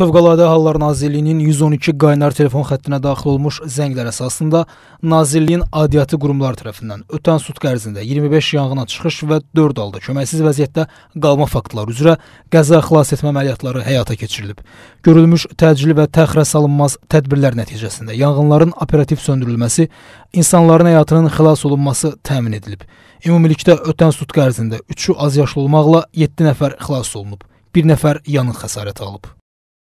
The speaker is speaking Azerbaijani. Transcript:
Fövqəladə Hallar Nazirliyinin 112 qaynar telefon xəttinə daxil olmuş zənglər əsasında Nazirliyin adiyyatı qurumlar tərəfindən ötən sutq ərzində 25 yanğına çıxış və 4 halda köməksiz vəziyyətdə qalma faktları üzrə qəza xilas etmə əməliyyatları həyata keçirilib. Görülmüş təcili və təxirə salınmaz tədbirlər nəticəsində yanğınların operativ söndürülməsi, insanların həyatının xilas olunması təmin edilib. Ümumilikdə ötən sutq ərzində 3-ü azyaşlı olmaqla 7 nəfər xilas olunub, 1 nəfər yanğın xəsarəti alıb.